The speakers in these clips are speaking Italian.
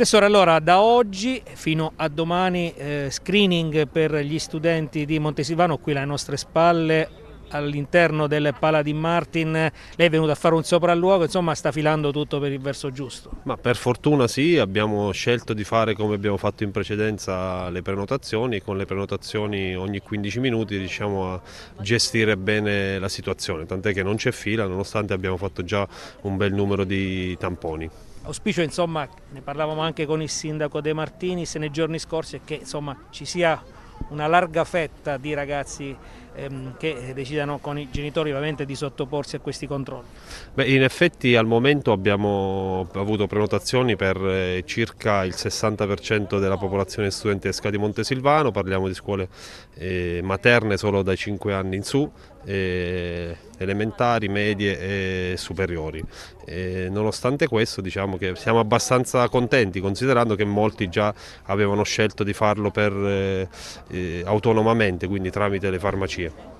Assessore, allora da oggi fino a domani eh, screening per gli studenti di Montesilvano, qui alle nostre spalle, all'interno del Pala di Martin, lei è venuta a fare un sopralluogo, insomma sta filando tutto per il verso giusto. Ma per fortuna sì, abbiamo scelto di fare come abbiamo fatto in precedenza le prenotazioni, con le prenotazioni ogni 15 minuti riusciamo a gestire bene la situazione, tant'è che non c'è fila nonostante abbiamo fatto già un bel numero di tamponi. Auspicio, insomma, ne parlavamo anche con il sindaco De Martini se nei giorni scorsi, è che insomma, ci sia una larga fetta di ragazzi Ehm, che decidano con i genitori ovviamente di sottoporsi a questi controlli? Beh, in effetti al momento abbiamo avuto prenotazioni per eh, circa il 60% della popolazione studentesca di Montesilvano, parliamo di scuole eh, materne solo dai 5 anni in su, eh, elementari, medie e superiori. Eh, nonostante questo diciamo che siamo abbastanza contenti considerando che molti già avevano scelto di farlo per, autonomamente, quindi tramite le farmacie. Rio.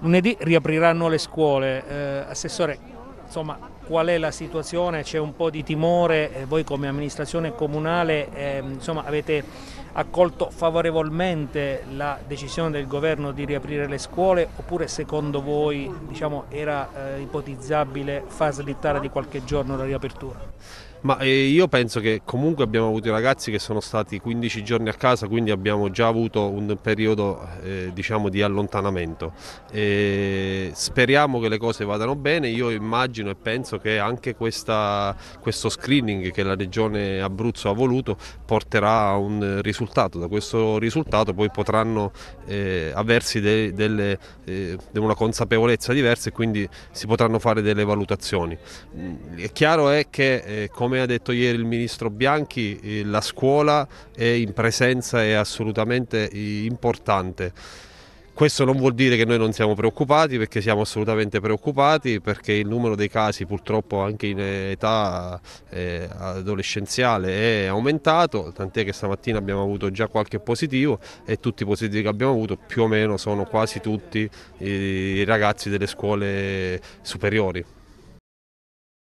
Lunedì riapriranno le scuole, eh, Assessore, insomma qual è la situazione? C'è un po' di timore, eh, voi come amministrazione comunale eh, insomma, avete accolto favorevolmente la decisione del governo di riaprire le scuole oppure secondo voi diciamo, era eh, ipotizzabile far slittare di qualche giorno la riapertura? Ma eh, io penso che comunque abbiamo avuto i ragazzi che sono stati 15 giorni a casa, quindi abbiamo già avuto un periodo eh, diciamo di allontanamento. E speriamo che le cose vadano bene, io immagino e penso che anche questa, questo screening che la regione Abruzzo ha voluto porterà a un risultato, da questo risultato poi potranno eh, aversi de, delle, eh, una consapevolezza diversa e quindi si potranno fare delle valutazioni. È mm, chiaro è che eh, con come ha detto ieri il ministro Bianchi, eh, la scuola è in presenza e assolutamente eh, importante. Questo non vuol dire che noi non siamo preoccupati perché siamo assolutamente preoccupati perché il numero dei casi purtroppo anche in eh, età eh, adolescenziale è aumentato, tant'è che stamattina abbiamo avuto già qualche positivo e tutti i positivi che abbiamo avuto più o meno sono quasi tutti i ragazzi delle scuole superiori.